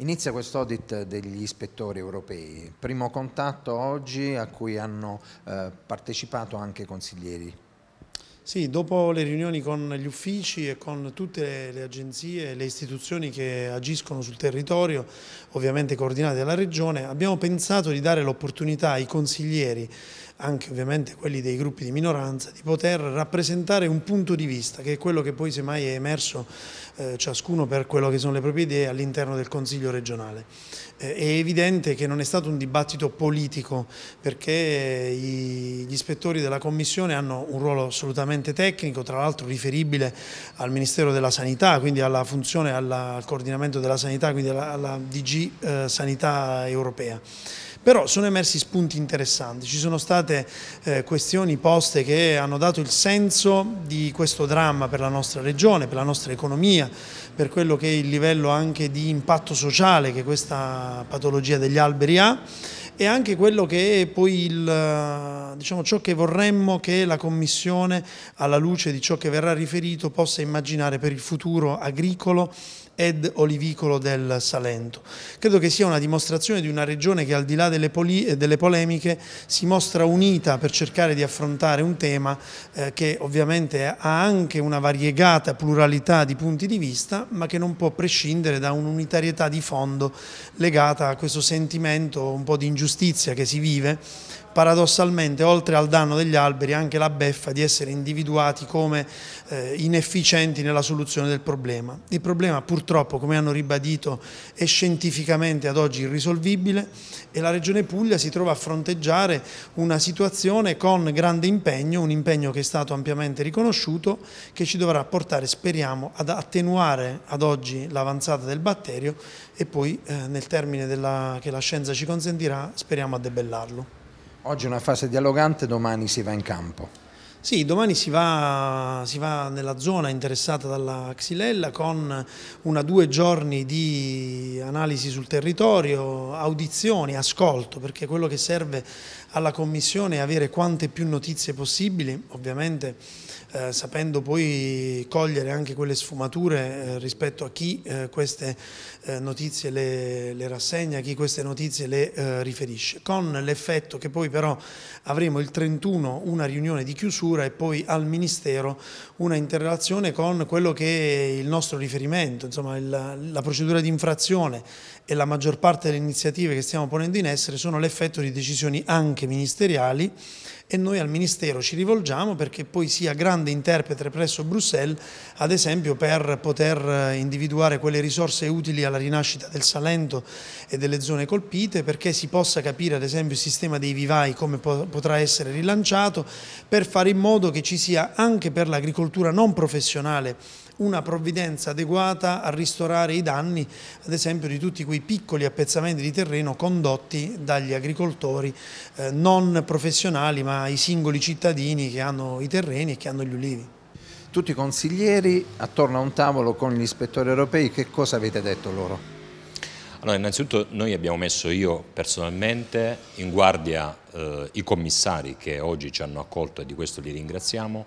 Inizia quest'audit degli ispettori europei, primo contatto oggi a cui hanno eh, partecipato anche i consiglieri. Sì, dopo le riunioni con gli uffici e con tutte le agenzie e le istituzioni che agiscono sul territorio, ovviamente coordinate dalla Regione, abbiamo pensato di dare l'opportunità ai consiglieri anche ovviamente quelli dei gruppi di minoranza, di poter rappresentare un punto di vista che è quello che poi semmai è emerso eh, ciascuno per quello che sono le proprie idee all'interno del Consiglio regionale. Eh, è evidente che non è stato un dibattito politico perché gli ispettori della Commissione hanno un ruolo assolutamente tecnico, tra l'altro riferibile al Ministero della Sanità, quindi alla funzione, alla, al coordinamento della sanità, quindi alla, alla DG eh, Sanità Europea però sono emersi spunti interessanti, ci sono state eh, questioni poste che hanno dato il senso di questo dramma per la nostra regione, per la nostra economia, per quello che è il livello anche di impatto sociale che questa patologia degli alberi ha e anche quello che è poi il, eh, diciamo, ciò che vorremmo che la Commissione, alla luce di ciò che verrà riferito, possa immaginare per il futuro agricolo ed olivicolo del Salento. Credo che sia una dimostrazione di una regione che al di là delle, delle polemiche si mostra unita per cercare di affrontare un tema eh, che ovviamente ha anche una variegata pluralità di punti di vista ma che non può prescindere da un'unitarietà di fondo legata a questo sentimento un po' di ingiustizia che si vive paradossalmente oltre al danno degli alberi anche la beffa di essere individuati come eh, inefficienti nella soluzione del problema. Il problema purtroppo purtroppo, come hanno ribadito, è scientificamente ad oggi irrisolvibile e la Regione Puglia si trova a fronteggiare una situazione con grande impegno, un impegno che è stato ampiamente riconosciuto, che ci dovrà portare, speriamo, ad attenuare ad oggi l'avanzata del batterio e poi eh, nel termine della, che la scienza ci consentirà, speriamo a debellarlo. Oggi è una fase dialogante, domani si va in campo. Sì, domani si va, si va nella zona interessata dalla Xylella con una due giorni di analisi sul territorio, audizioni, ascolto, perché quello che serve alla Commissione è avere quante più notizie possibili, ovviamente eh, sapendo poi cogliere anche quelle sfumature eh, rispetto a chi eh, queste eh, notizie le, le, rassegna, chi queste notizie le eh, riferisce, con l'effetto che poi però avremo il 31 una riunione di chiusura e poi al Ministero una interrelazione con quello che è il nostro riferimento, insomma il, la procedura di infrazione attuale e la maggior parte delle iniziative che stiamo ponendo in essere sono l'effetto di decisioni anche ministeriali e noi al Ministero ci rivolgiamo perché poi sia grande interprete presso Bruxelles, ad esempio per poter eh, individuare quelle risorse utili alla rinascita del Salento e delle zone colpite, perché si possa capire ad esempio il sistema dei vivai come potrà essere rilanciato, per fare in modo che ci sia anche per l'agricoltura non professionale una provvidenza adeguata a ristorare i danni, ad esempio, di tutti quei piccoli appezzamenti di terreno condotti dagli agricoltori eh, non professionali ma i singoli cittadini che hanno i terreni e che hanno gli ulivi. Tutti i consiglieri attorno a un tavolo con gli ispettori europei, che cosa avete detto loro? Allora, innanzitutto noi abbiamo messo io personalmente in guardia eh, i commissari che oggi ci hanno accolto e di questo li ringraziamo,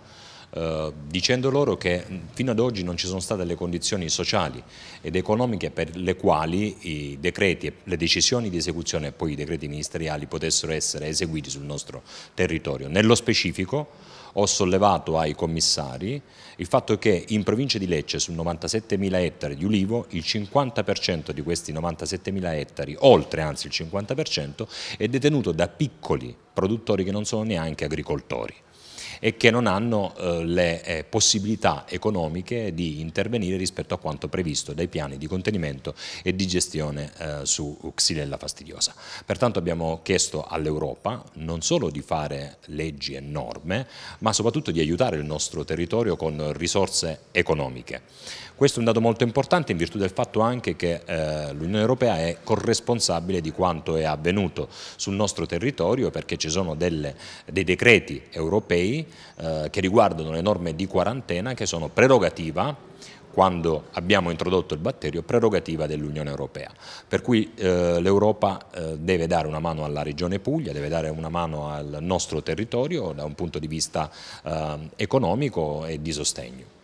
eh, dicendo loro che fino ad oggi non ci sono state le condizioni sociali ed economiche per le quali i decreti e le decisioni di esecuzione e poi i decreti ministeriali potessero essere eseguiti sul nostro territorio. Nello specifico ho sollevato ai commissari il fatto che in provincia di Lecce su 97.000 ettari di ulivo il 50% di questi 97.000 ettari, oltre anzi il 50%, è detenuto da piccoli produttori che non sono neanche agricoltori e che non hanno eh, le eh, possibilità economiche di intervenire rispetto a quanto previsto dai piani di contenimento e di gestione eh, su Xylella fastidiosa. Pertanto abbiamo chiesto all'Europa non solo di fare leggi e norme, ma soprattutto di aiutare il nostro territorio con risorse economiche. Questo è un dato molto importante in virtù del fatto anche che eh, l'Unione Europea è corresponsabile di quanto è avvenuto sul nostro territorio perché ci sono delle, dei decreti europei eh, che riguardano le norme di quarantena che sono prerogativa quando abbiamo introdotto il batterio, prerogativa dell'Unione Europea. Per cui eh, l'Europa eh, deve dare una mano alla Regione Puglia, deve dare una mano al nostro territorio da un punto di vista ehm, economico e di sostegno.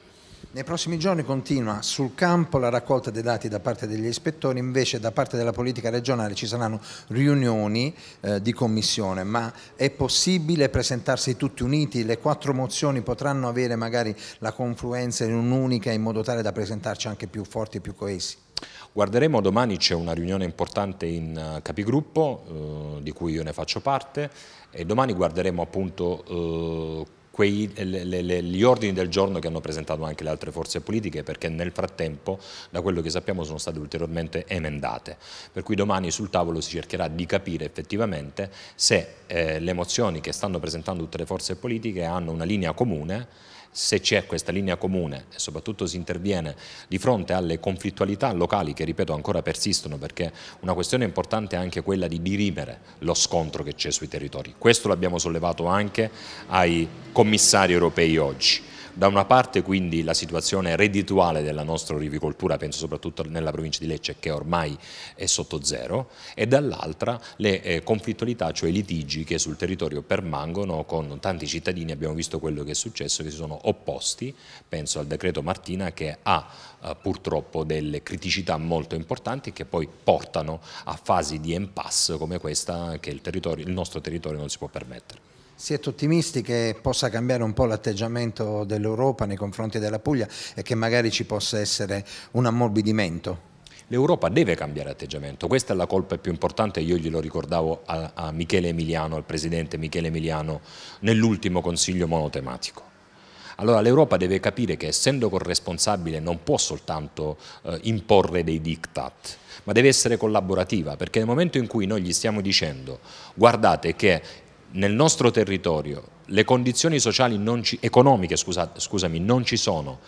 Nei prossimi giorni continua sul campo la raccolta dei dati da parte degli ispettori, invece da parte della politica regionale ci saranno riunioni eh, di commissione, ma è possibile presentarsi tutti uniti? Le quattro mozioni potranno avere magari la confluenza in un'unica in modo tale da presentarci anche più forti e più coesi? Guarderemo domani c'è una riunione importante in eh, capigruppo eh, di cui io ne faccio parte e domani guarderemo appunto eh, quei, le, le, gli ordini del giorno che hanno presentato anche le altre forze politiche perché nel frattempo da quello che sappiamo sono state ulteriormente emendate. Per cui domani sul tavolo si cercherà di capire effettivamente se eh, le mozioni che stanno presentando tutte le forze politiche hanno una linea comune se c'è questa linea comune e soprattutto si interviene di fronte alle conflittualità locali che ripeto ancora persistono perché una questione importante è anche quella di dirimere lo scontro che c'è sui territori. Questo l'abbiamo sollevato anche ai commissari europei oggi. Da una parte quindi la situazione reddituale della nostra rivicoltura, penso soprattutto nella provincia di Lecce che ormai è sotto zero e dall'altra le eh, conflittualità, cioè i litigi che sul territorio permangono con tanti cittadini, abbiamo visto quello che è successo, che si sono opposti, penso al decreto Martina che ha eh, purtroppo delle criticità molto importanti che poi portano a fasi di impasse come questa che il, il nostro territorio non si può permettere. Siete ottimisti che possa cambiare un po' l'atteggiamento dell'Europa nei confronti della Puglia e che magari ci possa essere un ammorbidimento? L'Europa deve cambiare atteggiamento, questa è la colpa più importante, io glielo ricordavo a, a Michele Emiliano, al presidente Michele Emiliano, nell'ultimo consiglio monotematico. Allora l'Europa deve capire che essendo corresponsabile non può soltanto eh, imporre dei diktat, ma deve essere collaborativa, perché nel momento in cui noi gli stiamo dicendo guardate che nel nostro territorio le condizioni ci, economiche scusa, scusami, non ci sono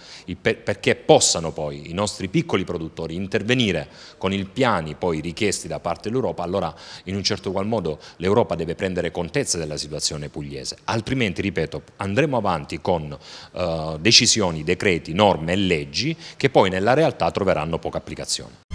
per, perché possano poi i nostri piccoli produttori intervenire con i piani poi richiesti da parte dell'Europa, allora in un certo qual modo l'Europa deve prendere contezza della situazione pugliese, altrimenti, ripeto, andremo avanti con eh, decisioni, decreti, norme e leggi che poi nella realtà troveranno poca applicazione.